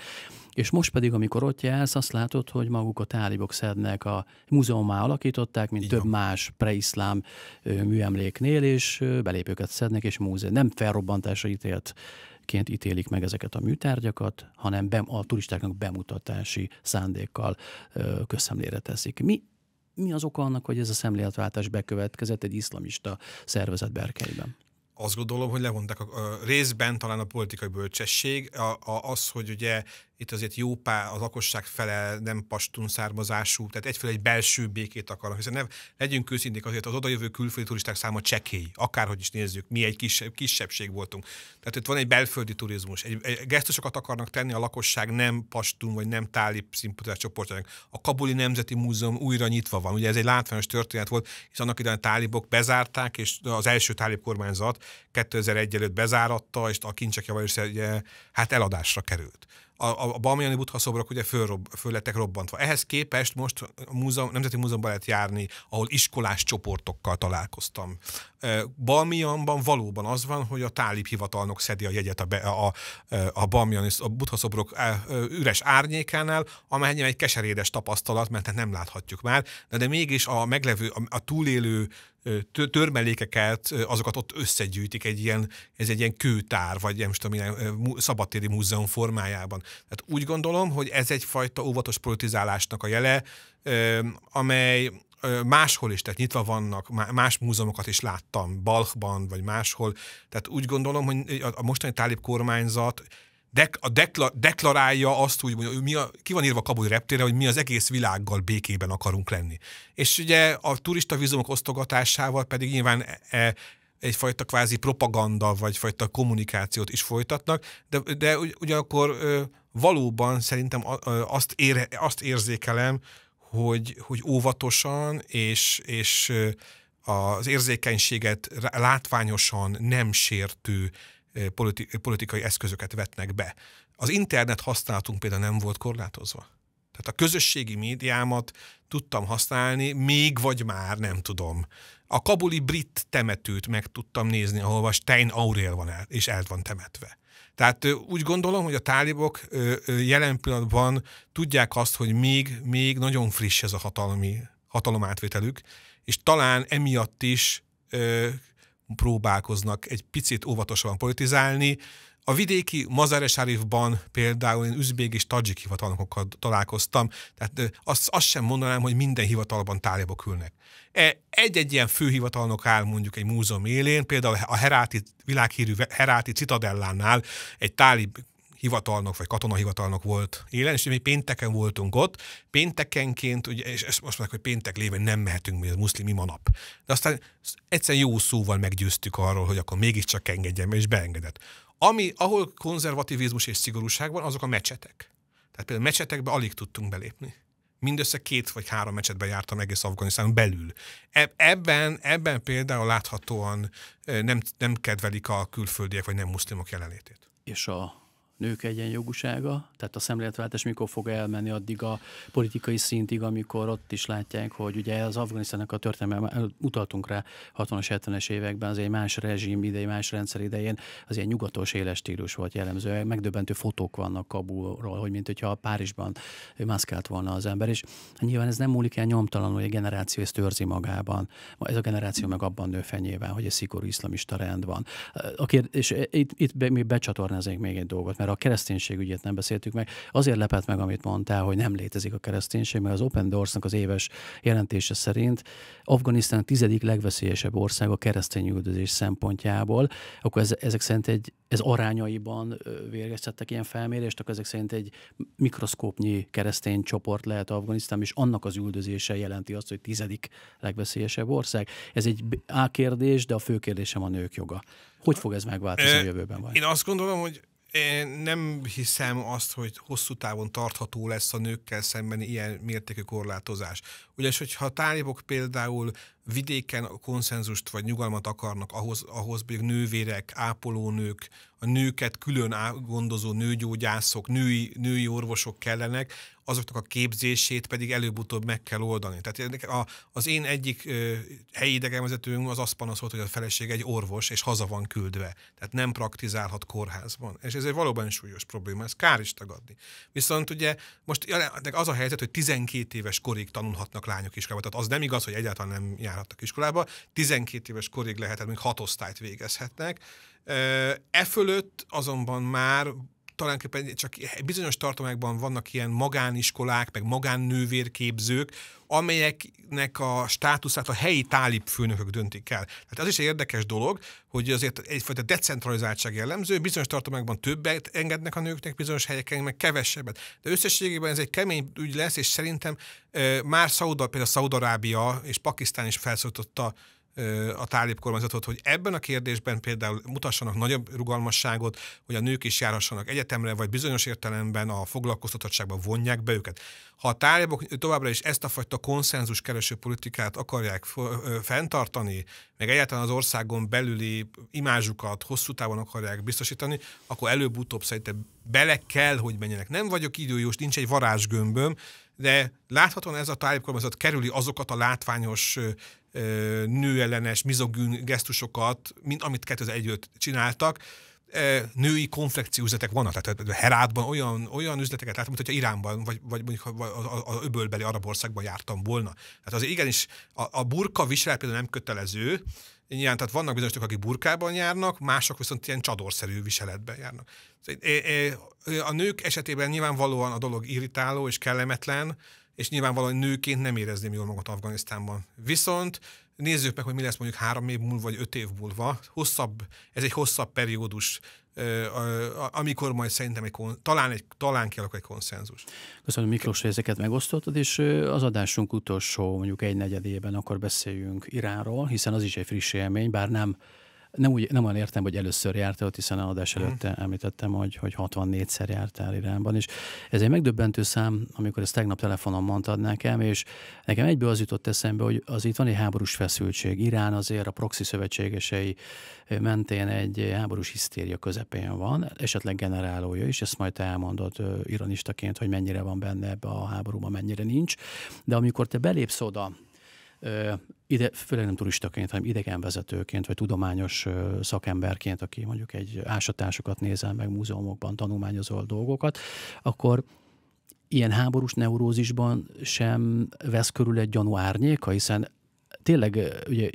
És most pedig, amikor ott jelsz, azt látod, hogy maguk a tálibok szednek a múzeumá alakították, mint Igen. több más preiszlám műemléknél, és belépőket szednek, és múzeum. Nem felrobbantásra ítélt ként ítélik meg ezeket a műtárgyakat, hanem a turistáknak bemutatási szándékkal köszemlére teszik. Mi mi az oka annak, hogy ez a szemléletváltás bekövetkezett egy iszlamista szervezet berkeiben? azt gondolom, hogy levonták a, a részben talán a politikai bölcsesség, a, a, az, hogy ugye itt azért jó pár, az lakosság fele nem pastun származású, tehát egyfelől egy belső békét akarnak, hiszen ne, legyünk őszinték azért az odajövő külföldi turisták száma csekély, akárhogy is nézzük, mi egy kisebb, kisebbség voltunk. Tehát itt van egy belföldi turizmus, egy, egy gesztusokat akarnak tenni a lakosság nem pastun vagy nem táli szimpatizás csoportjának. A Kabuli Nemzeti Múzeum újra nyitva van, ugye ez egy látványos történet volt, és annak idején a tálibok bezárták, és az első tálib kormányzat 2001 előtt bezáratta, és a kincsek java hát eladásra került a, a Balmiani Butha szobrok ugye föl, föl lettek robbantva. Ehhez képest most a múzeum, Nemzeti Múzeumban lehet járni, ahol iskolás csoportokkal találkoztam. Balmianban valóban az van, hogy a tálib hivatalnok szedi a jegyet a, a, a Balmiani a Butha szobrok üres árnyékánál, amely egy keserédes tapasztalat, mert hát nem láthatjuk már, de, de mégis a meglevő, a, a túlélő törmelékeket, azokat ott összegyűjtik egy ilyen, ez egy ilyen kőtár, vagy nem tudom, ilyen szabadtéri múzeum formájában. Tehát úgy gondolom, hogy ez egyfajta óvatos politizálásnak a jele, amely máshol is, tehát nyitva vannak, más múzeumokat is láttam, Balchban, vagy máshol, tehát úgy gondolom, hogy a mostani tálib kormányzat dek, a dekla, deklarálja azt, hogy mi a, ki van írva Kabul reptére, hogy mi az egész világgal békében akarunk lenni. És ugye a turista vízumok osztogatásával pedig nyilván e, e egyfajta kvázi propaganda, vagy fajta kommunikációt is folytatnak, de, de ugy, ugyanakkor ö, valóban szerintem azt, ér azt érzékelem, hogy, hogy óvatosan és, és az érzékenységet látványosan nem sértő politi- politikai eszközöket vetnek be. Az internet használatunk például nem volt korlátozva. Tehát a közösségi médiámat tudtam használni, még vagy már, nem tudom. A kabuli brit temetőt meg tudtam nézni, ahol a Stein Aurel van el, és el van temetve. Tehát úgy gondolom, hogy a tálibok jelen pillanatban tudják azt, hogy még, még nagyon friss ez a hatalmi hatalomátvételük, és talán emiatt is próbálkoznak egy picit óvatosan politizálni. A vidéki Mazáreshárifban például én üzbék és tadzsik hivatalnokokkal találkoztam, tehát azt, azt sem mondanám, hogy minden hivatalban tálibok ülnek. E, egy-egy ilyen főhivatalnok áll mondjuk egy múzeum élén, például a Heráti, világhírű Heráti Citadellánál egy tálib hivatalnok vagy katonahivatalnok volt élen, és mi pénteken voltunk ott, péntekenként, ugye, és ezt most mondják, hogy péntek lévén nem mehetünk, mi az muszlim ima nap. De aztán egyszerűen jó szóval meggyőztük arról, hogy akkor mégiscsak engedjem és beengedett. Ami, ahol konzervativizmus és szigorúság van, azok a mecsetek. Tehát például mecsetekbe alig tudtunk belépni mindössze két vagy három mecsetbe jártam egész Afganisztán belül. E, ebben, ebben például láthatóan nem, nem kedvelik a külföldiek vagy nem muszlimok jelenlétét. És a nők egyenjogúsága, tehát a szemléletváltás mikor fog elmenni addig a politikai szintig, amikor ott is látják, hogy ugye az Afganisztának a történelme, utaltunk rá 60-as, 70-es években, az egy más rezsim idején, más rendszer idején, az ilyen nyugatos éles stílus volt jellemző. Megdöbbentő fotók vannak Kabulról, hogy mint hogyha Párizsban maszkált volna az ember, és nyilván ez nem múlik el nyomtalanul, hogy a generáció ezt őrzi magában. Ez a generáció meg abban nő fenyével, hogy egy szigorú iszlamista rend van. A kérdés, és eh, itt, itt be, mi becsatornáznék még egy dolgot, mert a kereszténység ügyét nem beszéltük meg. Azért lepett meg, amit mondtál, hogy nem létezik a kereszténység, mert az Open Doors-nak az éves jelentése szerint Afganisztán a tizedik legveszélyesebb ország a keresztény üldözés szempontjából. Akkor ez, ezek szerint egy, ez arányaiban végeztettek ilyen felmérést, akkor ezek szerint egy mikroszkópnyi keresztény csoport lehet Afganisztán, és annak az üldözése jelenti azt, hogy tizedik legveszélyesebb ország. Ez egy A kérdés, de a fő kérdésem a nők joga. Hogy fog ez megváltozni a jövőben? Vagy? Én azt gondolom, hogy én nem hiszem azt, hogy hosszú távon tartható lesz a nőkkel szembeni ilyen mértékű korlátozás. Ugyanis, hogyha a tálibok például vidéken konszenzust vagy nyugalmat akarnak, ahhoz, ahhoz még nővérek, ápolónők, a nőket külön gondozó nőgyógyászok, női, női orvosok kellenek, azoknak a képzését pedig előbb-utóbb meg kell oldani. Tehát a, az én egyik ö, helyi idegenvezetőm az azt panaszolt, hogy a feleség egy orvos, és haza van küldve. Tehát nem praktizálhat kórházban. És ez egy valóban súlyos probléma, ez kár is tagadni. Viszont ugye most az a helyzet, hogy 12 éves korig tanulhatnak lányok is, tehát az nem igaz, hogy egyáltalán nem jár járhatnak iskolába, 12 éves korig lehet, még hat osztályt végezhetnek. E fölött azonban már talán csak bizonyos tartományokban vannak ilyen magániskolák, meg magánnővérképzők, amelyeknek a státuszát a helyi tálib főnökök döntik el. Tehát az is egy érdekes dolog, hogy azért egyfajta decentralizáltság jellemző, bizonyos tartományokban többet engednek a nőknek, bizonyos helyeken meg kevesebbet. De összességében ez egy kemény ügy lesz, és szerintem e, már Szauda, például Szaudarábia és Pakisztán is felszólította a tálib kormányzatot, hogy ebben a kérdésben például mutassanak nagyobb rugalmasságot, hogy a nők is járhassanak egyetemre, vagy bizonyos értelemben a foglalkoztatottságban vonják be őket. Ha a tálibok továbbra is ezt a fajta konszenzus kereső politikát akarják fenntartani, meg egyáltalán az országon belüli imázsukat hosszú távon akarják biztosítani, akkor előbb-utóbb szerintem bele kell, hogy menjenek. Nem vagyok időjós, nincs egy varázsgömböm, de láthatóan ez a tájékozat kerüli azokat a látványos nőellenes, mizogűn gesztusokat, mint amit 2001-öt csináltak, női üzletek vannak, tehát Herátban olyan, olyan üzleteket láttam, mint hogyha Iránban, vagy, vagy mondjuk az öbölbeli arab országban jártam volna. Tehát az igenis a, a burka viselet például nem kötelező, nyilván, tehát vannak bizonyosok, akik burkában járnak, mások viszont ilyen csadorszerű viseletben járnak. Szóval, a nők esetében nyilvánvalóan a dolog irritáló és kellemetlen, és nyilvánvalóan nőként nem érezném jól magat Afganisztánban. Viszont nézzük meg, hogy mi lesz mondjuk három év múlva, vagy öt év múlva. Hosszabb, ez egy hosszabb periódus, amikor majd szerintem egy, talán, egy, talán kialakul egy konszenzus. Köszönöm Miklós, hogy ezeket megosztottad, és az adásunk utolsó mondjuk egy negyedében akkor beszéljünk Iránról, hiszen az is egy friss élmény, bár nem nem, úgy, nem olyan értem, hogy először jártál ott, hiszen a adás mhm. előtt említettem, hogy, hogy 64-szer jártál Iránban, és ez egy megdöbbentő szám, amikor ezt tegnap telefonon mondtad nekem, és nekem egyből az jutott eszembe, hogy az itt van egy háborús feszültség. Irán azért a proxy szövetségesei mentén egy háborús hisztéria közepén van, esetleg generálója is, ezt majd te elmondod iranistaként, hogy mennyire van benne ebbe a háborúban, mennyire nincs, de amikor te belépsz oda, ide, főleg nem turistaként, hanem idegenvezetőként, vagy tudományos szakemberként, aki mondjuk egy ásatásokat nézel meg múzeumokban, tanulmányozol dolgokat, akkor ilyen háborús neurózisban sem vesz körül egy gyanú árnyéka, hiszen tényleg ugye,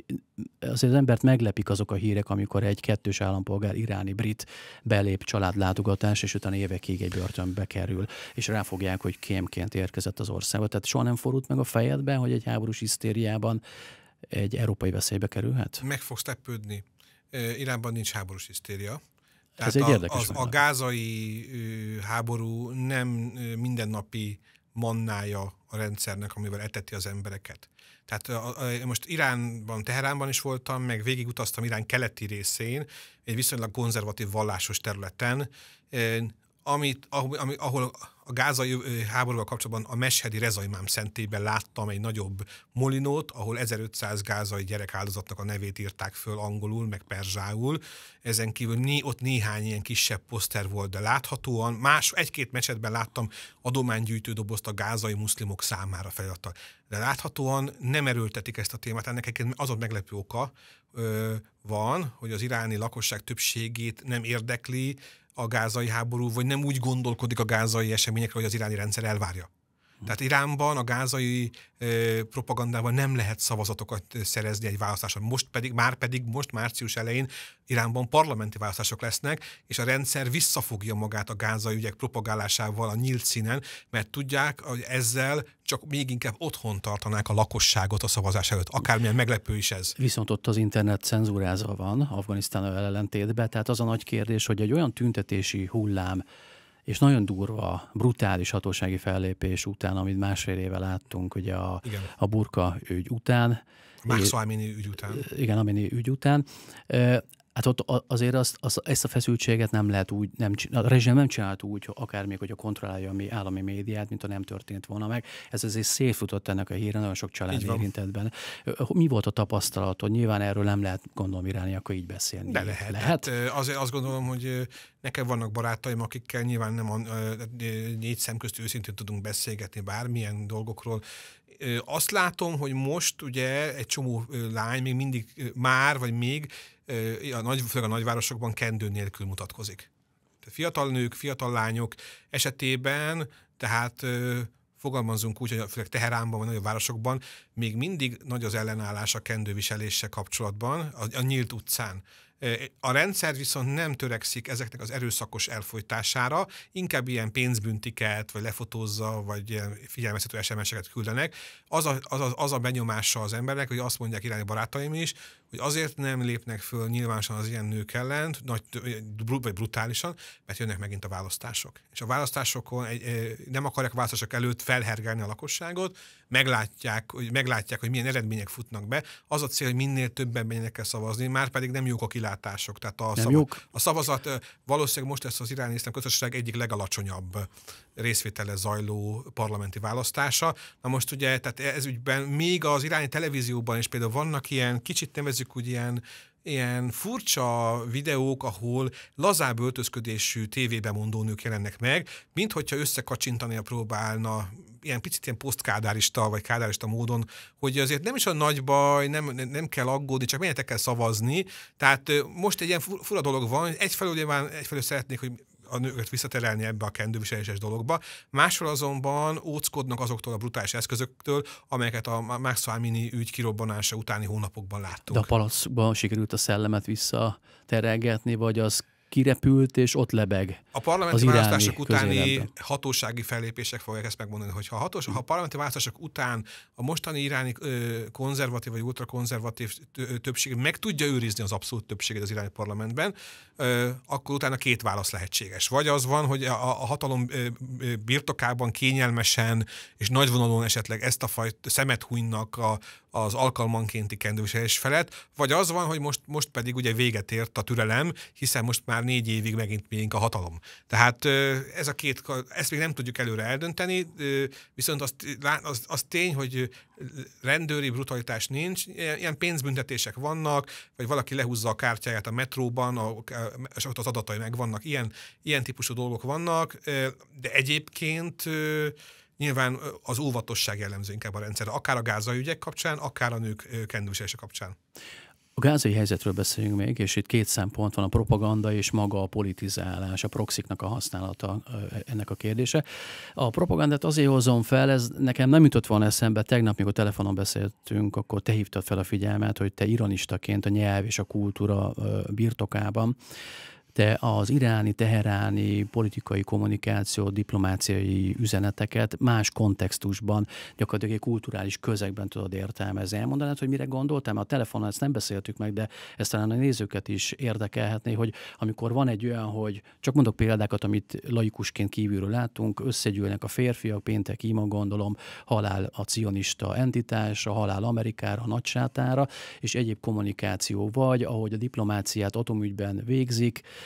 azért az embert meglepik azok a hírek, amikor egy kettős állampolgár iráni brit belép családlátogatás, és utána évekig egy börtönbe kerül, és ráfogják, hogy kémként érkezett az országba. Tehát soha nem forult meg a fejedben, hogy egy háborús hisztériában egy európai veszélybe kerülhet? Meg fogsz lepődni. Iránban nincs háborús hisztéria. Tehát Ez egy a, érdekes az, a gázai háború nem mindennapi mannája a rendszernek, amivel eteti az embereket. Tehát a, a, most Iránban, Teheránban is voltam, meg végigutaztam Irán keleti részén, egy viszonylag konzervatív vallásos területen, amit, ahol, ami, ahol a gázai háborúval kapcsolatban a Meshedi Rezaimám szentében láttam egy nagyobb molinót, ahol 1500 gázai gyerek áldozatnak a nevét írták föl angolul, meg perzsául. Ezen kívül né, ott néhány ilyen kisebb poszter volt, de láthatóan más, egy-két mesetben láttam adománygyűjtő dobozt a gázai muszlimok számára feladta, De láthatóan nem erőltetik ezt a témát. Ennek az a meglepő oka, van, hogy az iráni lakosság többségét nem érdekli, a gázai háború, vagy nem úgy gondolkodik a gázai eseményekre, hogy az iráni rendszer elvárja? Tehát Iránban a gázai ö, propagandával nem lehet szavazatokat szerezni egy választáson. Most pedig, már pedig most március elején Iránban parlamenti választások lesznek, és a rendszer visszafogja magát a gázai ügyek propagálásával a nyílt színen, mert tudják, hogy ezzel csak még inkább otthon tartanák a lakosságot a szavazás előtt, akármilyen meglepő is ez. Viszont ott az internet cenzúrázva van Afganisztán ellentétben, tehát az a nagy kérdés, hogy egy olyan tüntetési hullám, és nagyon durva, brutális hatósági fellépés után, amit másfél éve láttunk, ugye a, a burka ügy után. Max Amini ügy után. Igen, Amini ügy után. Hát ott azért azt, azt, ezt a feszültséget nem lehet úgy, nem, a rezsim nem csinált úgy, hogy akár még, a kontrollálja a mi állami médiát, mint a nem történt volna meg. Ez azért szélfutott ennek a híre, nagyon sok család érintett benne. Mi volt a tapasztalatod? Nyilván erről nem lehet gondolom irányi, akkor így beszélni. De lehet. lehet? Hát, azért azt gondolom, hogy nekem vannak barátaim, akikkel nyilván nem a, négy szem közt őszintén tudunk beszélgetni bármilyen dolgokról, azt látom, hogy most ugye egy csomó lány még mindig már, vagy még a nagy, főleg a nagyvárosokban kendő nélkül mutatkozik. Tehát fiatal nők, fiatal lányok esetében, tehát fogalmazunk úgy, hogy főleg Teheránban vagy nagyobb városokban még mindig nagy az ellenállás a kendőviseléssel kapcsolatban, a, a nyílt utcán. A rendszer viszont nem törekszik ezeknek az erőszakos elfolytására, inkább ilyen pénzbüntiket, vagy lefotózza, vagy ilyen figyelmeztető SMS-eket küldenek. Az a, az, a, az a benyomása az embernek, hogy azt mondják irány barátaim is, hogy azért nem lépnek föl nyilvánosan az ilyen nők ellen, nagy, vagy brutálisan, mert jönnek megint a választások. És a választásokon egy, nem akarják választások előtt felhergelni a lakosságot, meglátják, hogy, meglátják, hogy milyen eredmények futnak be. Az a cél, hogy minél többen menjenek el szavazni, már pedig nem jók a kilátások. Tehát a, szava, a szavazat valószínűleg most lesz az iráni iszlám közösség egyik legalacsonyabb részvétele zajló parlamenti választása. Na most ugye, tehát e- ez ügyben még az iráni televízióban is például vannak ilyen kicsit nevező nézzük, úgy ilyen, ilyen furcsa videók, ahol lazább öltözködésű nők jelennek meg, mint hogyha a próbálna ilyen picit ilyen posztkádárista vagy kádárista módon, hogy azért nem is a nagy baj, nem, nem kell aggódni, csak menjetek kell szavazni. Tehát most egy ilyen fura dolog van, egyfelől egyfelől szeretnék, hogy a nőket visszaterelni ebbe a kendőviseléses dologba. Másról azonban óckodnak azoktól a brutális eszközöktől, amelyeket a Max Famini ügy kirobbanása utáni hónapokban láttunk. De a palacban sikerült a szellemet visszaterelgetni, vagy az kirepült, és ott lebeg. A parlamenti választások utáni közéletben. hatósági fellépések fogják ezt megmondani, hogy ha, hatós, ha a parlamenti választások után a mostani iráni ö, konzervatív vagy ultrakonzervatív többség meg tudja őrizni az abszolút többséget az iráni parlamentben, ö, akkor utána két válasz lehetséges. Vagy az van, hogy a, a hatalom ö, ö, birtokában kényelmesen és nagyvonalon esetleg ezt a fajt szemet hunynak a az alkalmankénti kendősés felett, vagy az van, hogy most, most pedig ugye véget ért a türelem, hiszen most már négy évig megint miénk a hatalom. Tehát ez a két, ezt még nem tudjuk előre eldönteni, viszont az, az, az tény, hogy rendőri brutalitás nincs, ilyen pénzbüntetések vannak, vagy valaki lehúzza a kártyáját a metróban, a, és ott az adatai megvannak, ilyen, ilyen típusú dolgok vannak, de egyébként Nyilván az óvatosság jellemző inkább a rendszerre, akár a gázai ügyek kapcsán, akár a nők kendőzése kapcsán. A gázai helyzetről beszéljünk még, és itt két szempont van, a propaganda és maga a politizálás, a proxiknak a használata ennek a kérdése. A propagandát azért hozom fel, ez nekem nem jutott volna eszembe, tegnap, mikor telefonon beszéltünk, akkor te hívtad fel a figyelmet, hogy te ironistaként a nyelv és a kultúra birtokában te az iráni, teheráni politikai kommunikáció, diplomáciai üzeneteket más kontextusban, gyakorlatilag egy kulturális közegben tudod értelmezni. Elmondanád, hogy mire gondoltam? A telefonon ezt nem beszéltük meg, de ezt talán a nézőket is érdekelhetné, hogy amikor van egy olyan, hogy csak mondok példákat, amit laikusként kívülről látunk, összegyűlnek a férfiak, péntek ima gondolom, halál a cionista entitás, a halál Amerikára, a nagysátára, és egyéb kommunikáció vagy, ahogy a diplomáciát atomügyben végzik,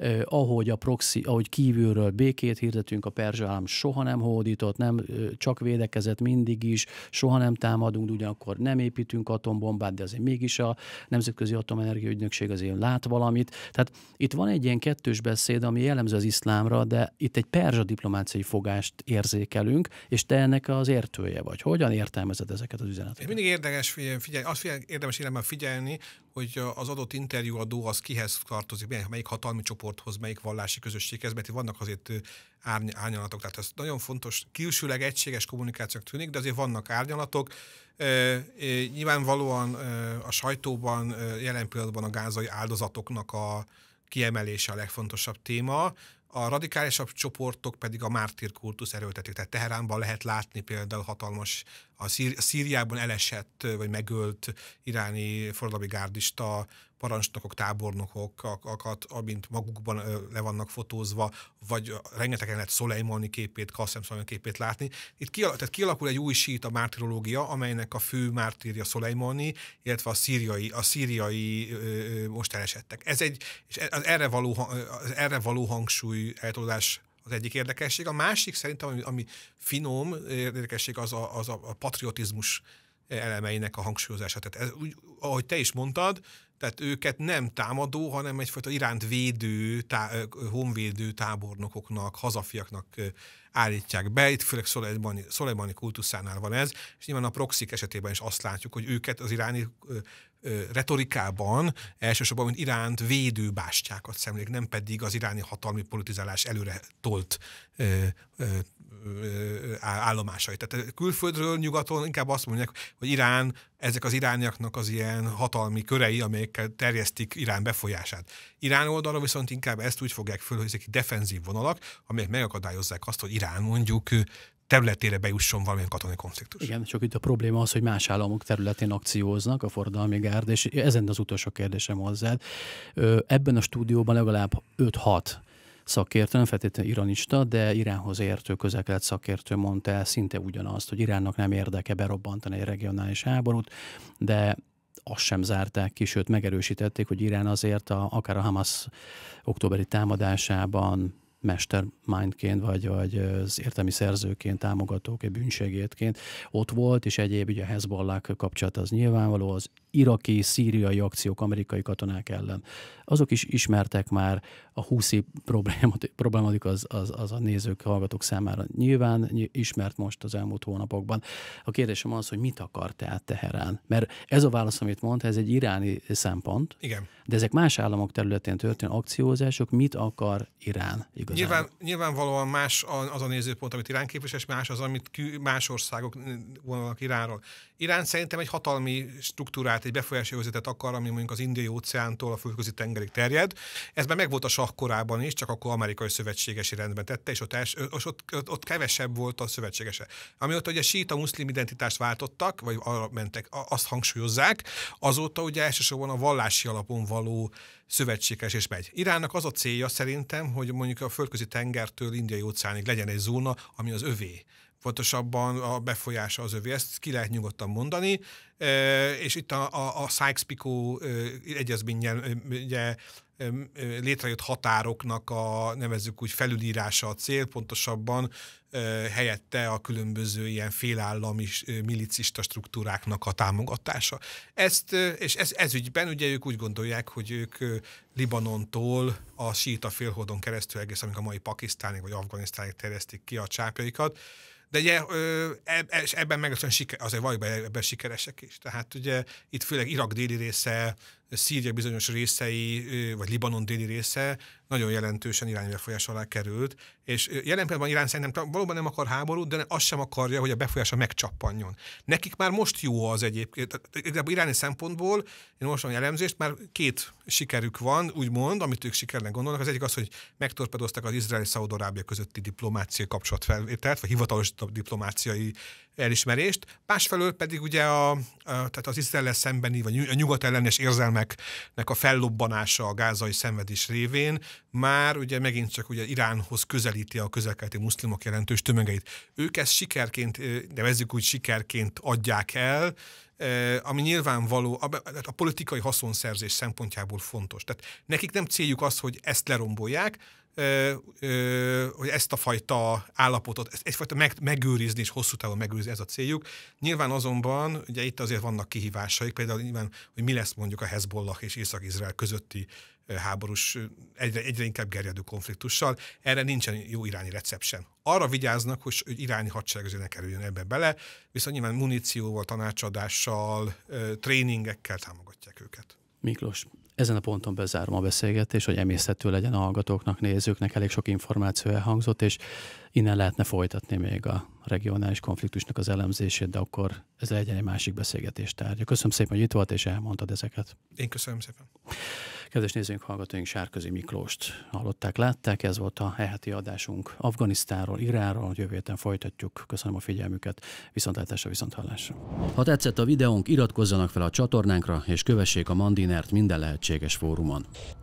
eh, ahogy a proxy, ahogy kívülről békét hirdetünk, a perzsa állam soha nem hódított, nem eh, csak védekezett mindig is, soha nem támadunk, ugyanakkor nem építünk atombombát, de azért mégis a Nemzetközi Atomenergia Ügynökség azért lát valamit. Tehát itt van egy ilyen kettős beszéd, ami jellemző az iszlámra, de itt egy perzsa diplomáciai fogást érzékelünk, és te ennek az értője vagy. Hogyan értelmezed ezeket az üzeneteket? Mindig érdekes figyelni, azt figyelni, érdemes figyelni, hogy az adott interjúadó az kihez tartozik, melyik hatalmi csoport csoporthoz, melyik vallási közösséghez, mert itt vannak azért árny- árnyalatok. Tehát ez nagyon fontos, külsőleg egységes kommunikációk tűnik, de azért vannak árnyalatok. Nyilvánvalóan a sajtóban jelen pillanatban a gázai áldozatoknak a kiemelése a legfontosabb téma, a radikálisabb csoportok pedig a mártírkultusz erőltetik. Tehát Teheránban lehet látni például hatalmas a, Szíriában elesett vagy megölt iráni forradalmi gárdista parancsnokok, tábornokokat, amint magukban le vannak fotózva, vagy rengetegen lehet Szolejmani képét, Kassem Szolejmani képét látni. Itt kialakul, tehát kialakul egy új a mártirológia, amelynek a fő mártírja Szolejmani, illetve a szíriai, a szíriai most elesettek. Ez egy, és e, erre való, erre való hangsúly eltolódás az egyik érdekesség. A másik szerintem, ami, ami finom eh, érdekesség, az a, az a, a patriotizmus elemeinek a hangsúlyozása. Tehát ez, úgy, ahogy te is mondtad, tehát őket nem támadó, hanem egyfajta iránt védő, tá, eh, honvédő tábornokoknak, hazafiaknak eh, állítják be. Itt főleg Szolejbani, kultuszánál van ez, és nyilván a proxik esetében is azt látjuk, hogy őket az iráni retorikában elsősorban, mint Iránt védő bástyákat szemlék, nem pedig az iráni hatalmi politizálás előre tolt ö, ö, állomásai. Tehát külföldről, nyugaton inkább azt mondják, hogy Irán, ezek az irániaknak az ilyen hatalmi körei, amelyekkel terjesztik Irán befolyását. Irán oldalra viszont inkább ezt úgy fogják föl, hogy ezek defenzív vonalak, amelyek megakadályozzák azt, hogy Irán mondjuk területére bejusson valamilyen katonai konfliktus. Igen, csak itt a probléma az, hogy más államok területén akcióznak a forradalmi gárd, és ezen az utolsó kérdésem hozzád. Ebben a stúdióban legalább 5-6 szakértő, nem feltétlenül iranista, de Iránhoz értő közelkelet szakértő mondta el szinte ugyanazt, hogy Iránnak nem érdeke berobbantani egy regionális háborút, de azt sem zárták ki, sőt megerősítették, hogy Irán azért a, akár a Hamas októberi támadásában mastermindként, vagy, vagy az értelmi szerzőként, támogatóként, bűnsegédként ott volt, és egyéb ugye a Hezbollah kapcsolat az nyilvánvaló, az iraki, szíriai akciók amerikai katonák ellen. Azok is ismertek már, a húszi év az, az, az a nézők, hallgatók számára nyilván ismert most az elmúlt hónapokban. A kérdésem az, hogy mit akar tehát Teherán? Mert ez a válasz, amit mondta, ez egy iráni szempont. Igen. De ezek más államok területén történő akciózások, mit akar Irán igazán? Nyilván, nyilvánvalóan más az a nézőpont, amit Irán képvisel, és más az, amit más országok vonalak Iránról. Irán szerintem egy hatalmi struktúrát tehát egy befolyási övezetet akar, ami mondjuk az indiai óceántól a földközi tengerig terjed. Ez már megvolt a sakkorában is, csak akkor amerikai szövetségesi rendben tette, és ott, els, és ott, ott, ott kevesebb volt a szövetségese. Ami ott ugye síta muszlim identitást váltottak, vagy arra mentek, azt hangsúlyozzák, azóta ugye elsősorban a vallási alapon való szövetséges és megy. Iránnak az a célja szerintem, hogy mondjuk a földközi tengertől indiai óceánig legyen egy zóna, ami az övé pontosabban a befolyása az övé. Ezt ki lehet nyugodtan mondani, és itt a, a, a Sykes-Picot egyezménye ugye, létrejött határoknak a nevezzük úgy felülírása a cél, pontosabban helyette a különböző ilyen félállami milicista struktúráknak a támogatása. Ezt, és ez, ez ügyben ugye ők úgy gondolják, hogy ők Libanontól a síta félholdon keresztül egész, amik a mai Pakisztánig vagy Afganisztánig terjesztik ki a csápjaikat, de ugye e-, e-, ebben meg azért, valójában ebben sikeresek is. Tehát ugye itt főleg Irak déli része, Szíria bizonyos részei, vagy Libanon déli része nagyon jelentősen Irán befolyás alá került, és jelen pillanatban Irán szerintem valóban nem akar háborút, de azt sem akarja, hogy a befolyása megcsappanjon. Nekik már most jó az egyébként, igazából iráni szempontból, én most van jellemzést, már két sikerük van, úgymond, amit ők sikernek gondolnak. Az egyik az, hogy megtorpedoztak az izrael szaudarábia közötti diplomáciai kapcsolatfelvételt, vagy hivatalos diplomáciai elismerést, másfelől pedig ugye a, a tehát az Izrael szembeni, vagy a nyugat ellenes érzelmeknek a fellobbanása a gázai szenvedés révén már ugye megint csak ugye Iránhoz közelíti a közelkeleti muszlimok jelentős tömegeit. Ők ezt sikerként, nevezzük úgy sikerként adják el, Eh, ami nyilvánvaló, a, a politikai haszonszerzés szempontjából fontos. Tehát nekik nem céljuk az, hogy ezt lerombolják, eh, eh, hogy ezt a fajta állapotot, ezt, egyfajta meg, megőrizni és hosszú távon megőrizni, ez a céljuk. Nyilván azonban, ugye itt azért vannak kihívásaik, például nyilván, hogy mi lesz mondjuk a Hezbollah és Észak-Izrael közötti háborús, egyre, egyre inkább gerjedő konfliktussal. Erre nincsen jó irányi recept sem. Arra vigyáznak, hogy irányi hadsereg azért ne kerüljön ebbe bele, viszont nyilván munícióval, tanácsadással, tréningekkel támogatják őket. Miklós, ezen a ponton bezárom a beszélgetést, hogy emészhető legyen a hallgatóknak, nézőknek, elég sok információ elhangzott, és innen lehetne folytatni még a regionális konfliktusnak az elemzését, de akkor ez legyen egy másik beszélgetés tárgya. Köszönöm szépen, hogy itt volt és elmondtad ezeket. Én köszönöm szépen. Kedves nézőink, hallgatóink, Sárközi Miklóst hallották, látták. Ez volt a heti adásunk Afganisztáról, Iránról. Jövő héten folytatjuk. Köszönöm a figyelmüket. Viszontlátásra, viszonthallásra. Ha tetszett a videónk, iratkozzanak fel a csatornánkra, és kövessék a Mandinert minden lehetséges fórumon.